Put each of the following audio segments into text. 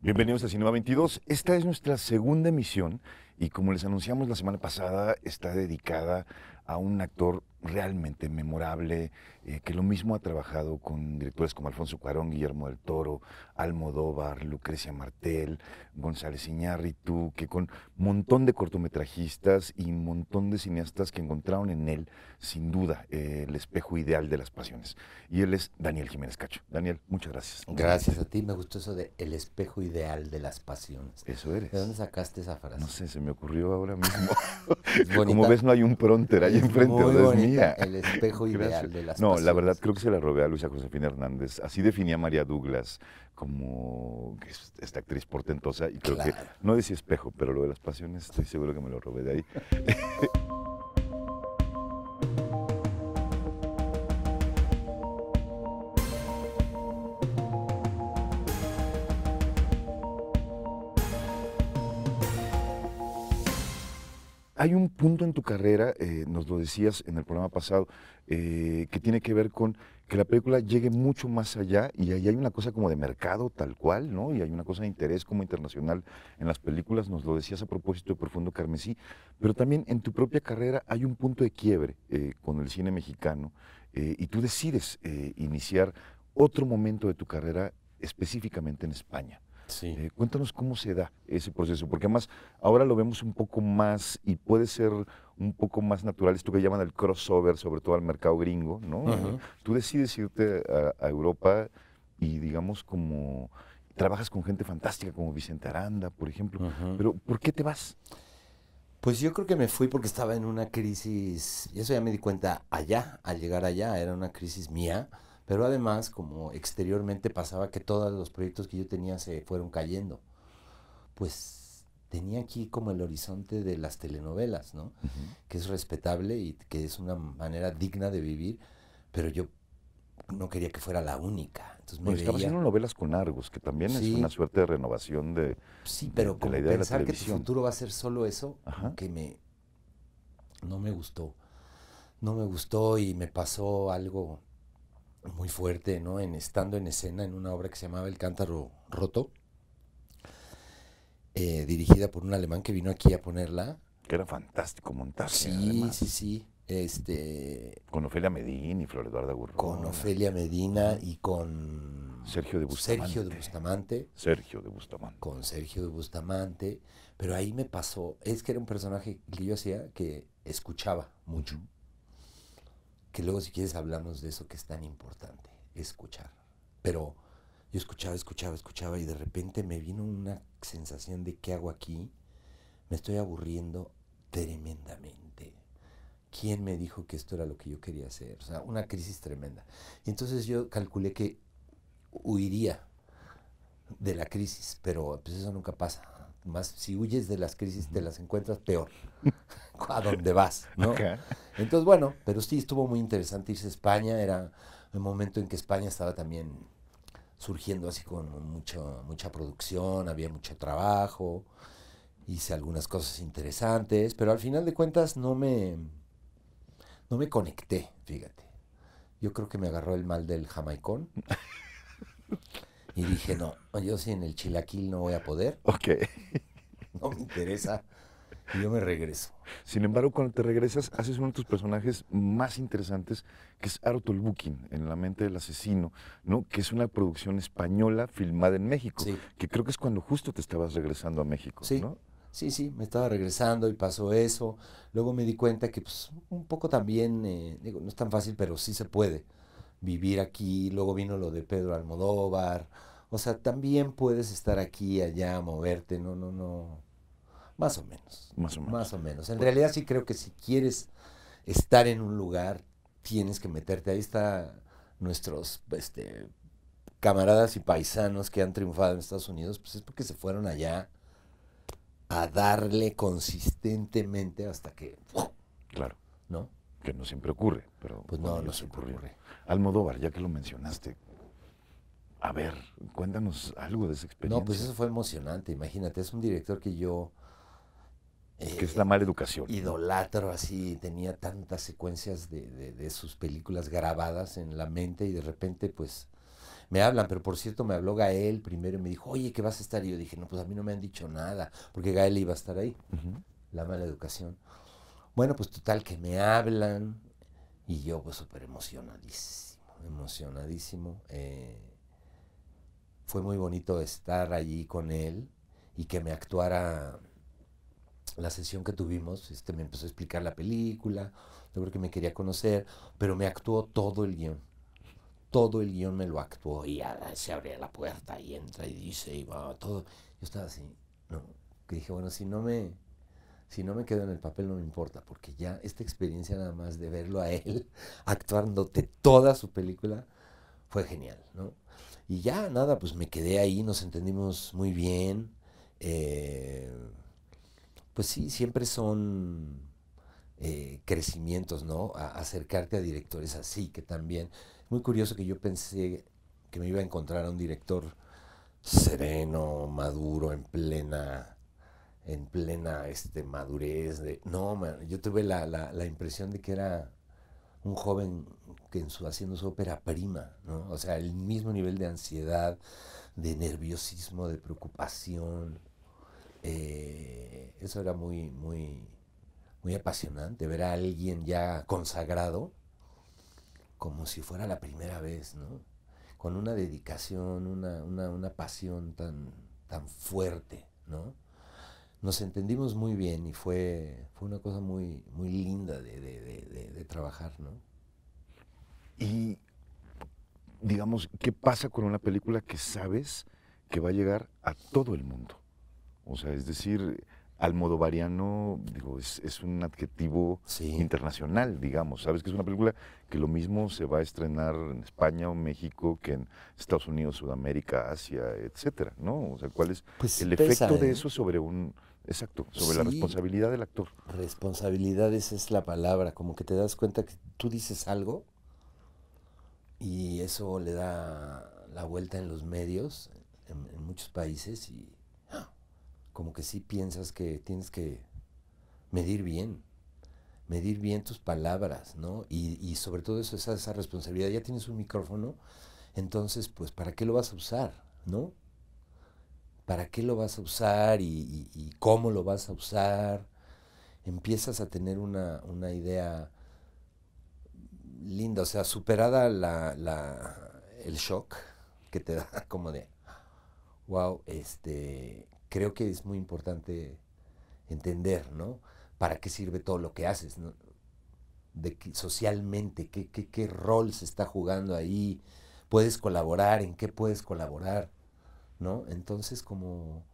Bienvenidos a Cinema 22. Esta es nuestra segunda emisión y como les anunciamos la semana pasada, está dedicada a un actor realmente memorable, eh, que lo mismo ha trabajado con directores como Alfonso Cuarón, Guillermo del Toro, Almodóvar, Lucrecia Martel, González Iñárritu, que con montón de cortometrajistas y un montón de cineastas que encontraron en él, sin duda, eh, el espejo ideal de las pasiones. Y él es Daniel Jiménez Cacho. Daniel, muchas gracias. Gracias a ti, me gustó eso de el espejo ideal de las pasiones. Eso eres. ¿De dónde sacaste esa frase? No sé, se me me ocurrió ahora mismo. Como ves, no hay un pronter ahí enfrente, es mía. El espejo ideal de las No, la verdad creo que se la robé a Luisa Josefina Hernández. Así definía María Douglas como esta actriz portentosa y creo que, no decía espejo, pero lo de las pasiones estoy seguro que me lo robé de ahí. Hay un punto en tu carrera, eh, nos lo decías en el programa pasado, eh, que tiene que ver con que la película llegue mucho más allá y ahí hay una cosa como de mercado tal cual, ¿no? Y hay una cosa de interés como internacional en las películas, nos lo decías a propósito de Profundo Carmesí, pero también en tu propia carrera hay un punto de quiebre eh, con el cine mexicano y tú decides iniciar otro momento de tu carrera específicamente en España. Eh, cuéntanos cómo se da ese proceso, porque además ahora lo vemos un poco más y puede ser un poco más natural esto que llaman el crossover, sobre todo al mercado gringo, ¿no? Eh, tú decides irte a, Europa y digamos como trabajas con gente fantástica como Vicente Aranda, por ejemplo, pero ¿por qué te vas? Pues yo creo que me fui porque estaba en una crisis, y eso ya me di cuenta allá, al llegar allá, era una crisis mía pero además, como exteriormente pasaba que todos los proyectos que yo tenía se fueron cayendo, pues tenía aquí como el horizonte de las telenovelas, ¿no? Que es respetable y que es una manera digna de vivir, pero yo no quería que fuera la única. Entonces me haciendo novelas con Argos, que también es una suerte de renovación de Sí, pero la idea pensar que tu futuro va a ser solo eso, que me no me gustó. No me gustó y me pasó algo muy fuerte, ¿no? En estando en escena en una obra que se llamaba El cántaro roto, eh, dirigida por un alemán que vino aquí a ponerla. Que era fantástico montarse. Sí, sí, sí. Este, con Ofelia Medina y Flor Eduardo Con Ofelia Medina y con Sergio de Bustamante. Sergio de Bustamante. Sergio de Bustamante. Con Sergio de Bustamante. Pero ahí me pasó, es que era un personaje que yo hacía que escuchaba mucho que luego si quieres hablamos de eso que es tan importante, escuchar. Pero yo escuchaba, escuchaba, escuchaba y de repente me vino una sensación de qué hago aquí, me estoy aburriendo tremendamente. ¿Quién me dijo que esto era lo que yo quería hacer? O sea, una crisis tremenda. Y entonces yo calculé que huiría de la crisis, pero pues eso nunca pasa más si huyes de las crisis, te las encuentras peor. a dónde vas, ¿no? Entonces, bueno, pero sí estuvo muy interesante irse a España. Era un momento en que España estaba también surgiendo así con mucho, mucha producción, había mucho trabajo, hice algunas cosas interesantes, pero al final de cuentas no me, no me conecté, fíjate. Yo creo que me agarró el mal del jamaicón. Y dije, no, yo sí en el chilaquil no voy a poder. Ok. No me interesa. Y yo me regreso. Sin embargo, cuando te regresas, haces uno de tus personajes más interesantes, que es Arto el en la mente del asesino, ¿no? Que es una producción española filmada en México. Que creo que es cuando justo te estabas regresando a México, sí. ¿no? Sí, sí, me estaba regresando y pasó eso. Luego me di cuenta que pues, un poco también, eh, digo, no es tan fácil, pero sí se puede vivir aquí. Luego vino lo de Pedro Almodóvar o sea, también puedes estar aquí, allá, moverte, no, no, no. Más o menos. Más o menos. Más o menos. En realidad sí creo que si quieres estar en un lugar, tienes que meterte. Ahí está nuestros este, camaradas y paisanos que han triunfado en Estados Unidos, pues es porque se fueron allá a darle consistentemente hasta que... Claro. ¿No? Que no siempre ocurre, pero... Pues no, no siempre ocurre. Almodóvar, ya que lo mencionaste, a ver, cuéntanos algo de esa experiencia. No, pues eso fue emocionante, imagínate, es un director que yo... Eh, que es la mala educación. Idolatro así, tenía tantas secuencias de, de, sus películas grabadas en la mente y de repente pues me hablan, pero por cierto me habló Gael primero y me dijo, oye, ¿qué vas a estar? Y yo dije, no, pues a mí no me han dicho nada, porque Gael iba a estar ahí, la mala educación. Bueno, pues total que me hablan y yo pues súper emocionadísimo, emocionadísimo. Eh, fue muy bonito estar allí con él y que me actuara la sesión que tuvimos, este me empezó a explicar la película, yo creo que me quería conocer, pero me actuó todo el guión. Todo el guión me lo actuó y se abre la puerta y entra y dice y va todo. Yo estaba así, no, que dije, bueno, si no me si no me quedo en el papel no me importa, porque ya esta experiencia nada más de verlo a él actuándote toda su película fue genial, ¿no? Y ya, nada, pues me quedé ahí, nos entendimos muy bien. Eh, pues sí, siempre son eh, crecimientos, ¿no? acercarte a directores así, que también. Muy curioso que yo pensé que me iba a encontrar a un director sereno, maduro, en plena en plena este, madurez. De, no, yo tuve la impresión de que era un joven que en su, haciendo su ópera prima, ¿no? O sea, el mismo nivel de ansiedad, de nerviosismo, de preocupación. Eh, eso era muy, muy, muy apasionante, ver a alguien ya consagrado como si fuera la primera vez, ¿no? Con una dedicación, una, una, una pasión tan, tan fuerte, ¿no? nos entendimos muy bien y fue, fue una cosa muy, muy linda de, trabajar, ¿no? Y, digamos, ¿qué pasa con una película que sabes que va a llegar a todo el mundo? O sea, es decir, al modo variano digo, es, es un adjetivo internacional, digamos. Sabes que es una película que lo mismo se va a estrenar en España o México que en Estados Unidos, Sudamérica, Asia, etcétera, ¿no? O sea, ¿cuál es pues el efecto de ¿eh? eso sobre un Exacto, sobre la responsabilidad del actor. Responsabilidad esa es la palabra, como que te das cuenta que tú dices algo y eso le da la vuelta en los medios, en, muchos países, y ah, como que sí piensas que tienes que medir bien, medir bien tus palabras, ¿no? Y, sobre todo eso, esa responsabilidad, ya tienes un micrófono, entonces pues ¿para qué lo vas a usar, ¿no? para qué lo vas a usar y, cómo lo vas a usar. Empiezas a tener una, idea linda, o sea, superada el shock que te da como de, wow, este, creo que es muy importante entender, ¿no? ¿Para qué sirve todo lo que haces? De que, socialmente, ¿qué, qué rol se está jugando ahí? ¿Puedes colaborar? ¿En qué puedes colaborar? ¿no? Entonces como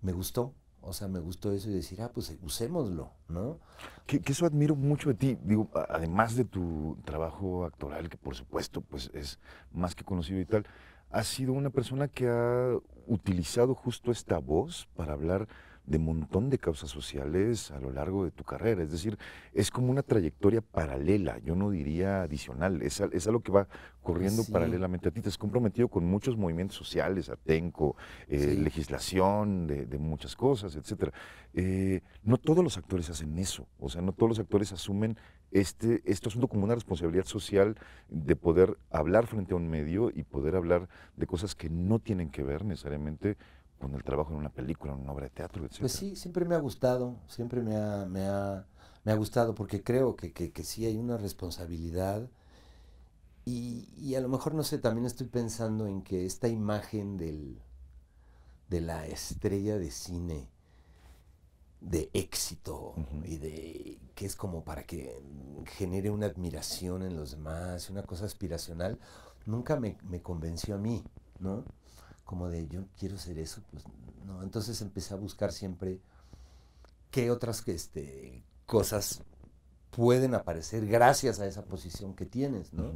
me gustó, o sea, me gustó eso y decir, ah, pues usémoslo, ¿no? Que, eso admiro mucho de ti, digo, además de tu trabajo actoral, que por supuesto, pues es más que conocido y tal, has sido una persona que ha utilizado justo esta voz para hablar de montón de causas sociales a lo largo de tu carrera. Es decir, es como una trayectoria paralela, yo no diría adicional, es, algo que va corriendo paralelamente a ti. Te has comprometido con muchos movimientos sociales, Atenco, eh, legislación de, muchas cosas, etc. Eh, no todos los actores hacen eso, o sea, no todos los actores asumen este, este asunto como una responsabilidad social de poder hablar frente a un medio y poder hablar de cosas que no tienen que ver necesariamente con el trabajo en una película, en una obra de teatro, etc. Pues sí, siempre me ha gustado, siempre me ha, me ha, me ha gustado, porque creo que, que, sí hay una responsabilidad. Y, a lo mejor, no sé, también estoy pensando en que esta imagen del, de la estrella de cine de éxito y de que es como para que genere una admiración en los demás, una cosa aspiracional, nunca me, me convenció a mí, ¿no? como de yo quiero ser eso, pues no. Entonces empecé a buscar siempre qué otras este, cosas pueden aparecer gracias a esa posición que tienes, ¿no?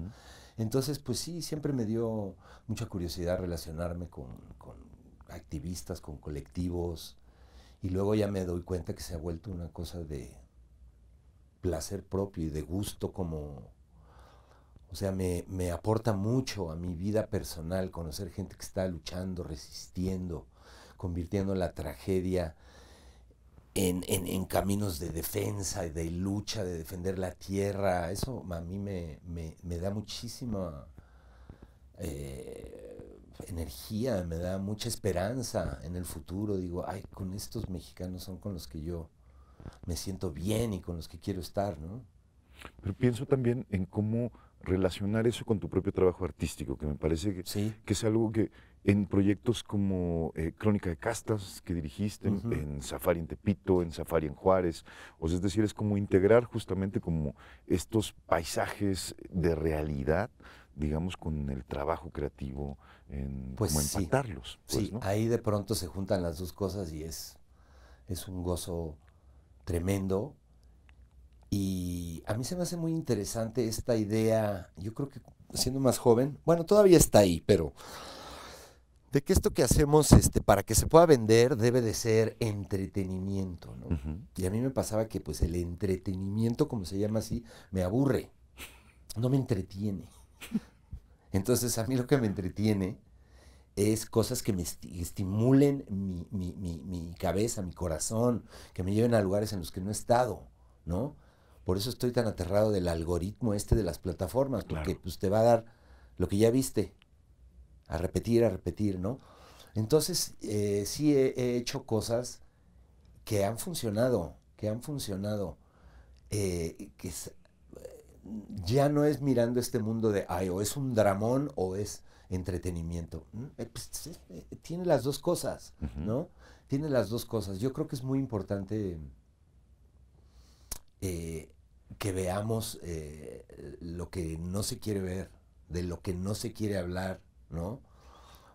Entonces, pues sí, siempre me dio mucha curiosidad relacionarme con, con, activistas, con colectivos, y luego ya me doy cuenta que se ha vuelto una cosa de placer propio y de gusto como, o sea, me, aporta mucho a mi vida personal conocer gente que está luchando, resistiendo, convirtiendo la tragedia en, caminos de defensa y de lucha, de defender la tierra. Eso a mí me, da muchísima eh, energía, me da mucha esperanza en el futuro. Digo, ay, con estos mexicanos son con los que yo me siento bien y con los que quiero estar, ¿no? Pero pienso también en cómo relacionar eso con tu propio trabajo artístico, que me parece que, que es algo que en proyectos como eh, Crónica de Castas, que dirigiste, en Safari en Tepito, en Safari en Juárez, o es decir, es como integrar justamente como estos paisajes de realidad, digamos, con el trabajo creativo, en, pues como empatarlos. Sí, pues, ahí de pronto se juntan las dos cosas y es, es un gozo tremendo y a mí se me hace muy interesante esta idea, yo creo que siendo más joven, bueno, todavía está ahí, pero de que esto que hacemos este, para que se pueda vender debe de ser entretenimiento. ¿no? Y a mí me pasaba que pues el entretenimiento, como se llama así, me aburre, no me entretiene. Entonces a mí lo que me entretiene es cosas que me estimulen mi, mi, mi, mi cabeza, mi corazón, que me lleven a lugares en los que no he estado, ¿no? Por eso estoy tan aterrado del algoritmo este de las plataformas, porque pues, te va a dar lo que ya viste, a repetir, a repetir, ¿no? Entonces, eh, sí he, hecho cosas que han funcionado, que han funcionado, eh, que ya no es mirando este mundo de, ay, o es un dramón o es entretenimiento. Eh, pues, tiene las dos cosas, ¿no? Tiene las dos cosas. Yo creo que es muy importante que veamos eh, lo que no se quiere ver, de lo que no se quiere hablar, ¿no?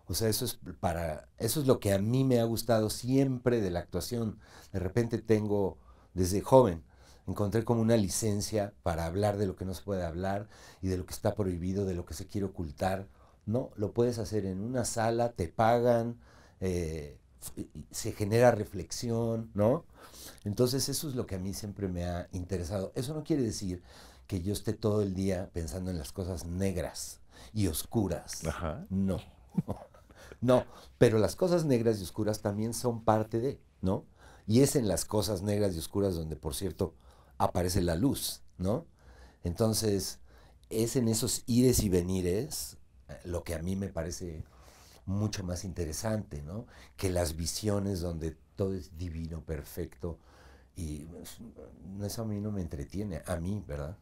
O sea, eso es para eso es lo que a mí me ha gustado siempre de la actuación. De repente tengo desde joven encontré como una licencia para hablar de lo que no se puede hablar y de lo que está prohibido, de lo que se quiere ocultar. No, lo puedes hacer en una sala, te pagan, eh, se genera reflexión, ¿no? Entonces eso es lo que a mí siempre me ha interesado. Eso no quiere decir que yo esté todo el día pensando en las cosas negras y oscuras. No. No, pero las cosas negras y oscuras también son parte de, ¿no? Y es en las cosas negras y oscuras donde, por cierto, aparece la luz, ¿no? Entonces, es en esos ires y venires eh, lo que a mí me parece mucho más interesante, ¿no? Que las visiones donde todo es divino, perfecto, y pues, eso a mí no me entretiene, a mí, ¿verdad?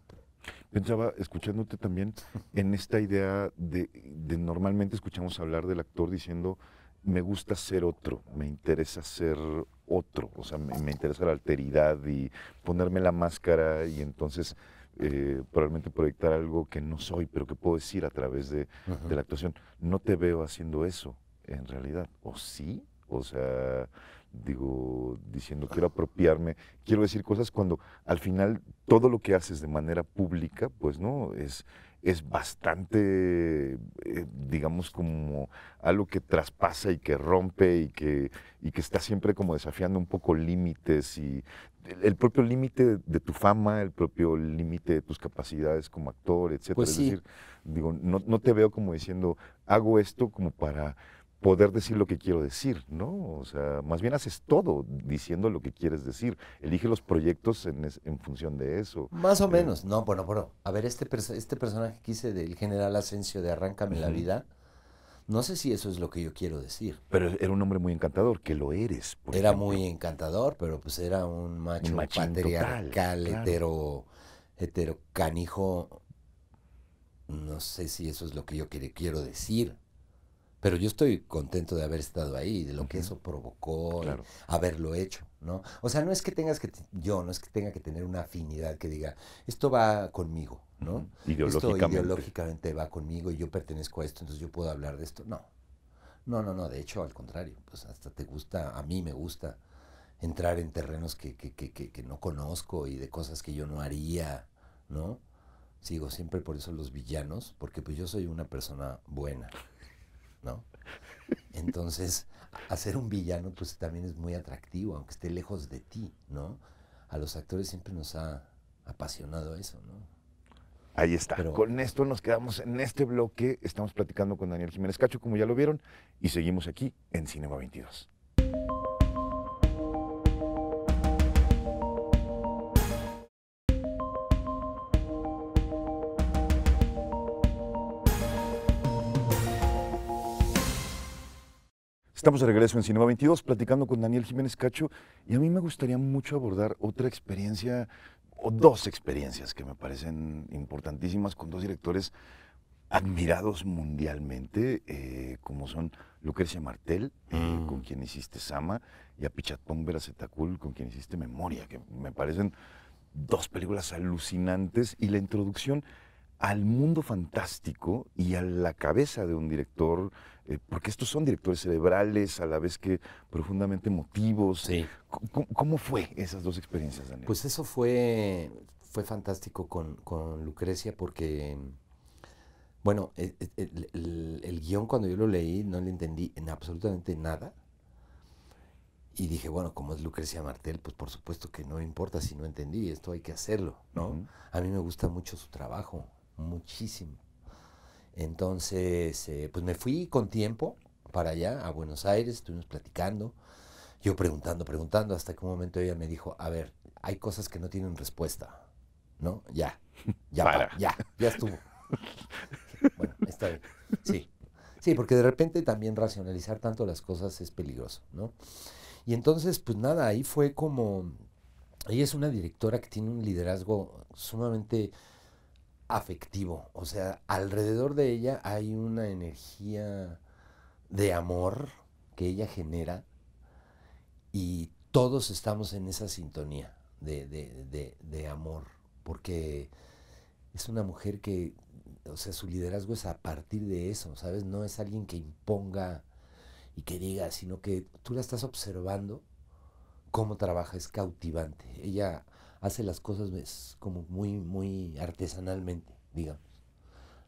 Pensaba, escuchándote también, en esta idea de, de, normalmente escuchamos hablar del actor diciendo, me gusta ser otro, me interesa ser otro, o sea, me, me interesa la alteridad y ponerme la máscara y entonces eh, probablemente proyectar algo que no soy, pero que puedo decir a través de, de, la actuación. No te veo haciendo eso, en realidad. ¿O sí? O sea, digo, diciendo, quiero apropiarme, quiero decir cosas cuando al final todo lo que haces de manera pública, pues no, es, es bastante, eh, digamos, como algo que traspasa y que rompe y que, y que está siempre como desafiando un poco límites y el, propio límite de tu fama, el propio límite de tus capacidades como actor, etc. Pues es decir, digo, no, no te veo como diciendo, hago esto como para poder decir lo que quiero decir, ¿no? O sea, más bien haces todo diciendo lo que quieres decir. Elige los proyectos en, función de eso. Más o eh, menos. No, bueno, bueno. A ver, este, este personaje que hice del general Asensio de Arráncame la vida, no sé si eso es lo que yo quiero decir. Pero era un hombre muy encantador, que lo eres. era muy encantador, pero pues era un macho patriarcal, hetero, hetero canijo. No sé si eso es lo que yo quiero decir. Pero yo estoy contento de haber estado ahí, de lo que eso provocó, haberlo hecho, ¿no? O sea, no es que tengas que, yo, no es que tenga que tener una afinidad que diga, esto va conmigo, ¿no? ideológicamente. Esto ideológicamente va conmigo y yo pertenezco a esto, entonces yo puedo hablar de esto. No, no, no, no, de hecho, al contrario, pues hasta te gusta, a mí me gusta entrar en terrenos que, que, que, que no conozco y de cosas que yo no haría, ¿no? Sigo siempre por eso los villanos, porque pues yo soy una persona buena. ¿no? Entonces, hacer un villano pues también es muy atractivo, aunque esté lejos de ti, ¿no? A los actores siempre nos ha apasionado eso, ¿no? Ahí está. Pero, con esto nos quedamos en este bloque. Estamos platicando con Daniel Jiménez Cacho, como ya lo vieron, y seguimos aquí en Cinema 22. Estamos de regreso en Cinema 22 platicando con Daniel Jiménez Cacho y a mí me gustaría mucho abordar otra experiencia o dos experiencias que me parecen importantísimas con dos directores admirados mundialmente, eh, como son Lucrecia Martel, eh, mm. con quien hiciste Sama, y a Pichatón Veracetacul, con quien hiciste Memoria, que me parecen dos películas alucinantes y la introducción al mundo fantástico y a la cabeza de un director, eh, porque estos son directores cerebrales, a la vez que profundamente emotivos. ¿Cómo, fue esas dos experiencias, Daniel? Pues eso fue, fue fantástico con, Lucrecia porque, bueno, e, e, el, guión cuando yo lo leí no le entendí en absolutamente nada. Y dije, bueno, como es Lucrecia Martel, pues por supuesto que no importa si no entendí, esto hay que hacerlo, ¿no? A mí me gusta mucho su trabajo muchísimo. Entonces, eh, pues me fui con tiempo para allá, a Buenos Aires, estuvimos platicando, yo preguntando, preguntando, hasta que un momento ella me dijo, a ver, hay cosas que no tienen respuesta, ¿no? Ya, ya, ya, ya estuvo. bueno, está bien, sí. Sí, porque de repente también racionalizar tanto las cosas es peligroso, ¿no? Y entonces, pues nada, ahí fue como... Ella es una directora que tiene un liderazgo sumamente afectivo, o sea, alrededor de ella hay una energía de amor que ella genera y todos estamos en esa sintonía de, de amor, porque es una mujer que, o sea, su liderazgo es a partir de eso, ¿sabes? No es alguien que imponga y que diga, sino que tú la estás observando cómo trabaja, es cautivante. Ella hace las cosas pues, como muy, muy artesanalmente, digamos.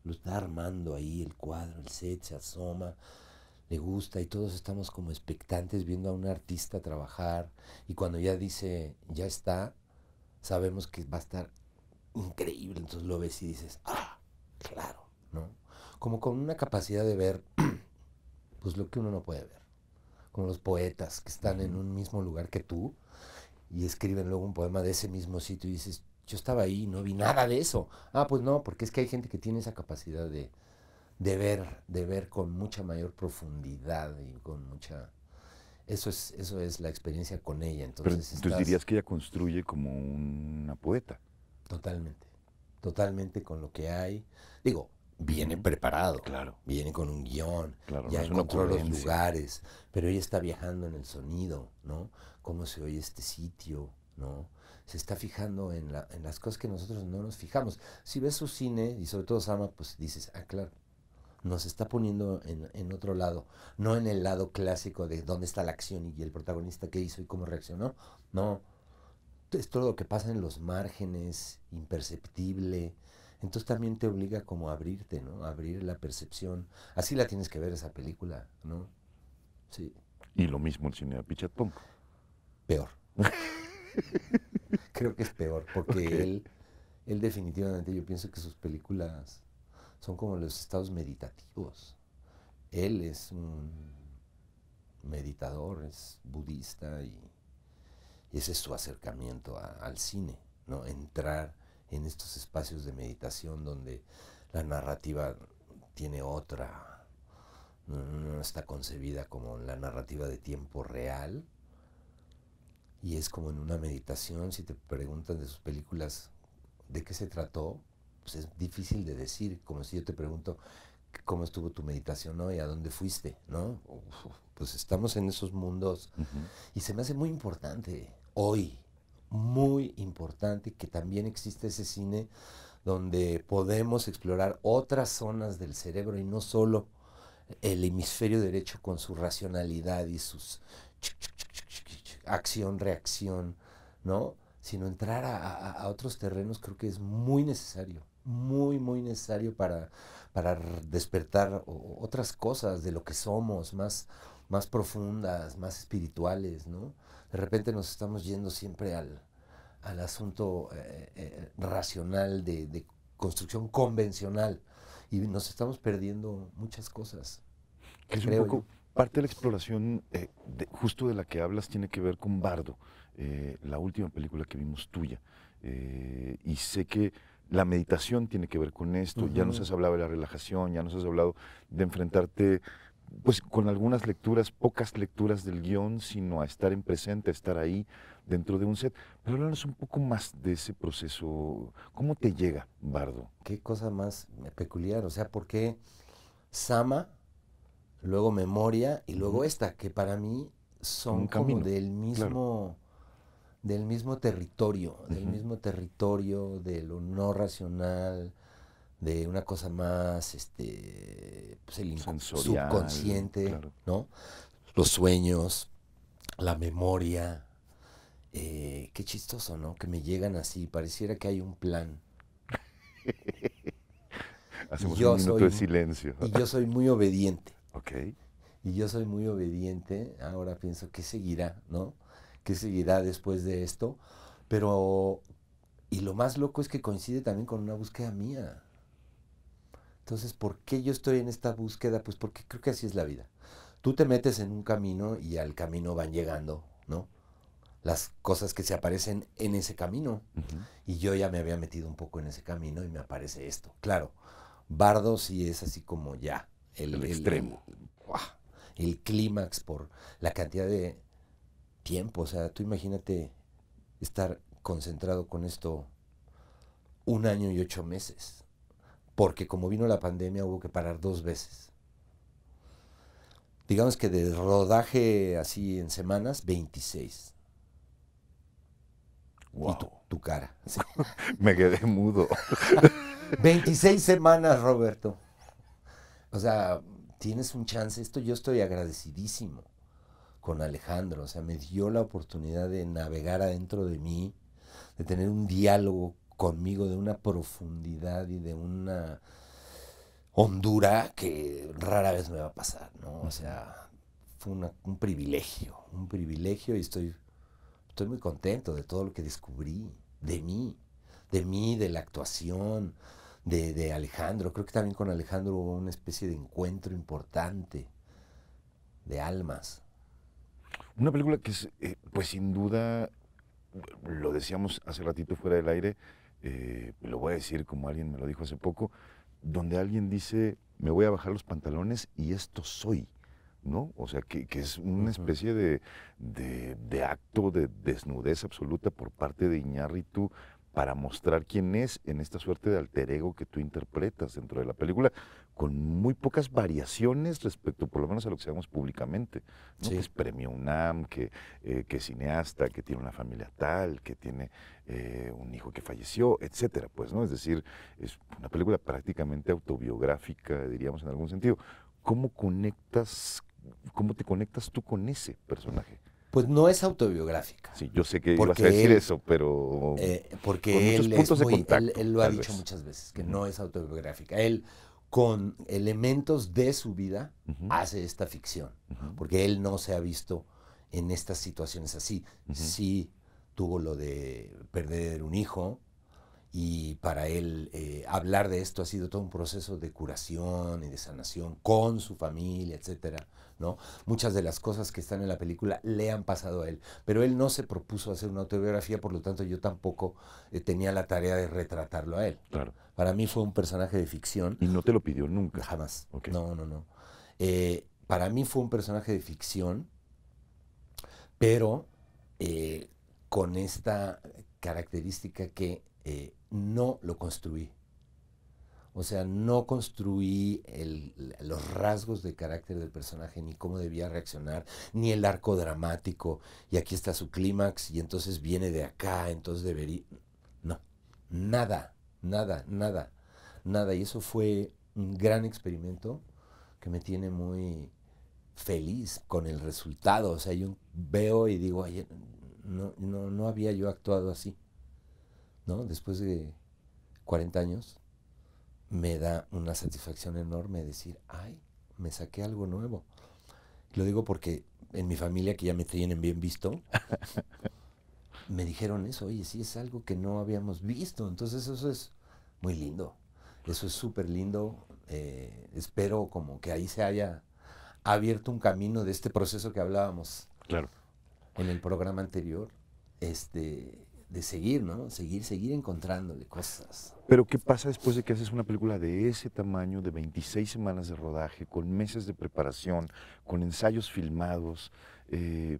Lo está armando ahí el cuadro, el set, se asoma, le gusta y todos estamos como expectantes viendo a un artista trabajar y cuando ya dice, ya está, sabemos que va a estar increíble, entonces lo ves y dices, ah, claro, ¿no? Como con una capacidad de ver, pues lo que uno no puede ver, como los poetas que están en un mismo lugar que tú, y escriben luego un poema de ese mismo sitio y dices, yo estaba ahí no vi nada de eso. Ah, pues no, porque es que hay gente que tiene esa capacidad de, de ver, de ver con mucha mayor profundidad y con mucha... Eso es, eso es la experiencia con ella. Entonces, tú dirías que ella construye como una poeta. Totalmente, totalmente con lo que hay. Digo, viene preparado, claro. viene con un guión, ya encontró los lugares, pero ella está viajando en el sonido, ¿no? Cómo se oye este sitio, ¿no? Se está fijando en, las cosas que nosotros no nos fijamos. Si ves su cine, y sobre todo Sama, pues dices, ah, claro, nos está poniendo en, en, otro lado, no en el lado clásico de dónde está la acción y el protagonista qué hizo y cómo reaccionó, no. Es todo lo que pasa en los márgenes, imperceptible, entonces también te obliga como a abrirte, ¿no? A abrir la percepción. Así la tienes que ver esa película, ¿no? Sí. Y lo mismo el cine de Pichatón, Peor. Creo que es peor, porque él, él definitivamente, yo pienso que sus películas son como los estados meditativos. Él es un meditador, es budista y, ese es su acercamiento al cine, ¿no? Entrar en estos espacios de meditación donde la narrativa tiene otra, no, está concebida como la narrativa de tiempo real. Y es como en una meditación, si te preguntan de sus películas de qué se trató, pues es difícil de decir, como si yo te pregunto cómo estuvo tu meditación hoy, a dónde fuiste, ¿no? pues estamos en esos mundos y se me hace muy importante hoy muy importante que también existe ese cine donde podemos explorar otras zonas del cerebro y no solo el hemisferio derecho con su racionalidad y sus acción, reacción, ¿no? Sino entrar a, otros terrenos creo que es muy necesario, muy, muy necesario para, para despertar otras cosas de lo que somos, más, más profundas, más espirituales, ¿no? de repente nos estamos yendo siempre al, al asunto eh, eh, eh, racional de, construcción convencional y nos estamos perdiendo muchas cosas. parte de la exploración justo de la que hablas tiene que ver con Bardo, la última película que vimos tuya. y sé que la meditación tiene que ver con esto. Ya nos has hablado de la relajación, ya nos has hablado de enfrentarte pues con algunas lecturas, pocas lecturas del guión, sino a estar en presente, a estar ahí dentro de un set. Pero háblanos un poco más de ese proceso. ¿Cómo te llega, Bardo? Qué cosa más eh, peculiar, o sea, porque Sama, luego Memoria y luego esta, que para mí son como del mismo... del mismo territorio, del mismo territorio de lo no racional, de una cosa más, este, pues el subconsciente, ¿no? Los sueños, la memoria. Eh, qué chistoso, ¿no? Que me llegan así, pareciera que hay un plan. Hacemos un minuto de silencio. Y yo soy muy obediente. Y yo soy muy obediente. Ahora pienso, ¿qué seguirá, no? ¿Qué seguirá después de esto? Pero, y lo más loco es que coincide también con una búsqueda mía. Entonces, ¿por qué yo estoy en esta búsqueda? Pues porque creo que así es la vida. Tú te metes en un camino y al camino van llegando, ¿no? Las cosas que se aparecen en ese camino. Y yo ya me había metido un poco en ese camino y me aparece esto. Claro, Bardo sí es así como ya. El, extremo. el clímax por la cantidad de tiempo. O sea, tú imagínate estar concentrado con esto un año y ocho meses porque como vino la pandemia hubo que parar dos veces. Digamos que de rodaje así en semanas, 26. Y tu, cara. Me quedé mudo. 26 semanas, Roberto. O sea, tienes un chance. Esto yo estoy agradecidísimo con Alejandro. O sea, me dio la oportunidad de navegar adentro de mí, de tener un diálogo conmigo de una profundidad y de una hondura que rara vez me va a pasar, ¿no? O sea, fue un privilegio, un privilegio y estoy, estoy muy contento de todo lo que descubrí, de mí, de mí, de la actuación, de, Alejandro. Creo que también con Alejandro hubo una especie de encuentro importante de almas. Una película que es, eh, pues sin duda, lo decíamos hace ratito fuera del aire, eh, lo voy a decir como alguien me lo dijo hace poco, donde alguien dice, me voy a bajar los pantalones y esto soy, ¿no? O sea, que, es una especie de, acto de desnudez absoluta por parte de Iñarritu para mostrar quién es en esta suerte de alter ego que tú interpretas dentro de la película, con muy pocas variaciones respecto, por lo menos a lo que sabemos públicamente, que es premio UNAM, que, eh, que, es cineasta, que tiene una familia tal, que tiene eh, un hijo que falleció, etcétera, pues, ¿no? Es decir, es una película prácticamente autobiográfica, diríamos en algún sentido. ¿Cómo conectas, cómo te conectas tú con ese personaje? Pues no es autobiográfica. Sí, yo sé que ibas a decir eso, pero. Eh, porque él, él, lo ha dicho muchas veces, que no es autobiográfica. Él, con elementos de su vida, hace esta ficción. Porque él no se ha visto en estas situaciones así. Sí tuvo lo de perder un hijo, y para él eh, hablar de esto ha sido todo un proceso de curación y de sanación con su familia, etc. ¿no? Muchas de las cosas que están en la película le han pasado a él, pero él no se propuso hacer una autobiografía, por lo tanto yo tampoco eh, tenía la tarea de retratarlo a él. Claro. Para mí fue un personaje de ficción. Y no te lo pidió nunca. Jamás. No, no, no. Eh, para mí fue un personaje de ficción, pero con esta característica que eh, no lo construí. O sea, no construí los rasgos de carácter del personaje, ni cómo debía reaccionar, ni el arco dramático, y aquí está su clímax, y entonces viene de acá, entonces debería... No, nada, nada, nada, nada. Y eso fue un gran experimento que me tiene muy feliz con el resultado. O sea, yo veo y digo, no, no había yo actuado así. ¿no? Después de 40 años, me da una satisfacción enorme decir, ay, me saqué algo nuevo. Lo digo porque en mi familia, que ya me tienen bien visto, me dijeron eso, oye, sí, es algo que no habíamos visto. Entonces eso es muy lindo. Eso es súper lindo. Eh, espero como que ahí se haya abierto un camino de este proceso que hablábamos claro. en el programa anterior. Este, de seguir, ¿no? Seguir, seguir encontrándole cosas. Pero ¿qué pasa después de que haces una película de ese tamaño, de 26 semanas de rodaje, con meses de preparación, con ensayos filmados? Eh,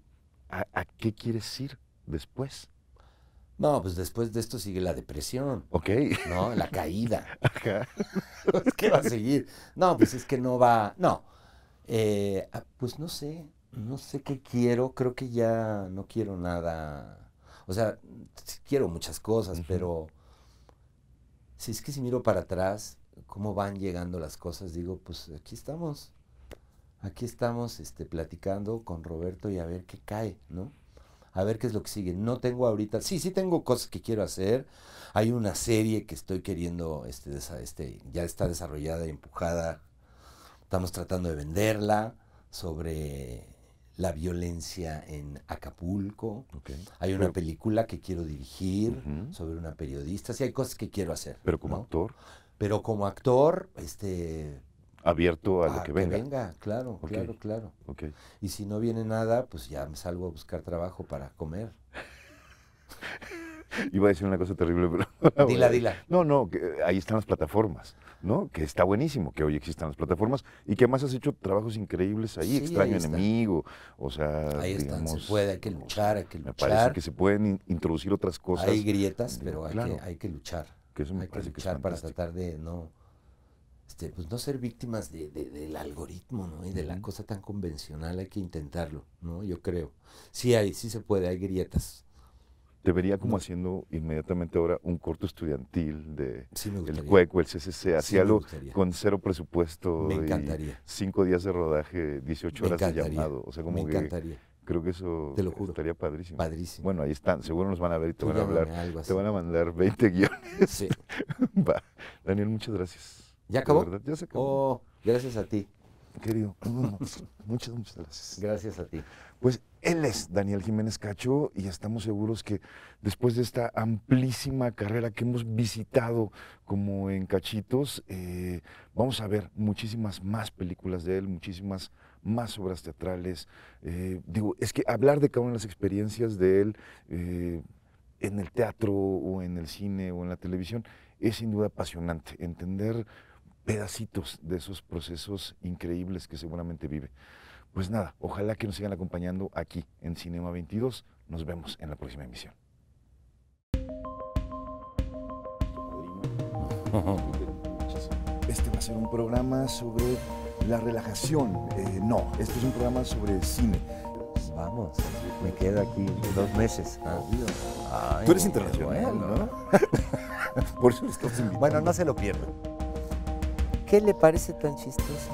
¿a, qué quieres ir después? No, pues después de esto sigue la depresión. Ok. No, la caída. ¿Qué va a seguir? No, pues es que no va. No. Eh, ah, pues no sé. No sé qué quiero. Creo que ya no quiero nada o sea, quiero muchas cosas, pero si es que si miro para atrás, cómo van llegando las cosas, digo, pues aquí estamos. Aquí estamos este, platicando con Roberto y a ver qué cae, ¿no? a ver qué es lo que sigue. No tengo ahorita, sí, sí tengo cosas que quiero hacer. Hay una serie que estoy queriendo, este, este ya está desarrollada, y empujada. Estamos tratando de venderla sobre la violencia en Acapulco. Hay una película que quiero dirigir sobre una periodista. Sí, hay cosas que quiero hacer. Pero como actor. Pero como actor, este. Abierto a, lo que venga. Que venga, claro, claro, claro. Y si no viene nada, pues ya me salgo a buscar trabajo para comer. Iba a decir una cosa terrible, pero... Dila, dila. No, no, que eh, ahí están las plataformas, ¿no? Que está buenísimo que hoy existan las plataformas y que además has hecho trabajos increíbles ahí, extraño enemigo, o sea... Ahí están, se puede, hay que luchar, hay que luchar. Me parece que se pueden introducir otras cosas. Hay grietas, pero hay, que, luchar. Que hay que luchar para tratar de no... Este, pues no ser víctimas del algoritmo, ¿no? Y de la cosa tan convencional, hay que intentarlo, ¿no? Yo creo. Sí hay, sí se puede, hay grietas te vería como mm. haciendo inmediatamente ahora un corto estudiantil de el cueco, el CCC, hacía algo con cero presupuesto. Y cinco días de rodaje, 18 horas de llamado. O sea, como que Creo que eso te gustaría padrísimo. Bueno, ahí están, seguro nos van a ver y te van a hablar. Te van a mandar 20 guiones. Daniel, muchas gracias. ¿Ya acabó? Oh, gracias a ti querido. Pues, muchas, gracias. Gracias a ti. Pues él es Daniel Jiménez Cacho y estamos seguros que después de esta amplísima carrera que hemos visitado como en cachitos, eh, vamos a ver muchísimas más películas de él, muchísimas más obras teatrales. Eh, digo, es que hablar de cada una de las experiencias de él eh, en el teatro o en el cine o en la televisión es sin duda apasionante. Entender pedacitos de esos procesos increíbles que seguramente vive. Pues nada, ojalá que nos sigan acompañando aquí en Cinema 22. Nos vemos en la próxima emisión. Este va a ser un programa sobre la relajación. Eh, no, este es un programa sobre cine. Vamos, me quedo aquí dos meses. Tú eres internacional, ¿no? Por eso Bueno, no se lo pierdan. ¿Qué le parece tan chistoso?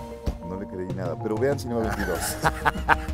No le creí nada, pero vean si no Cinema 22.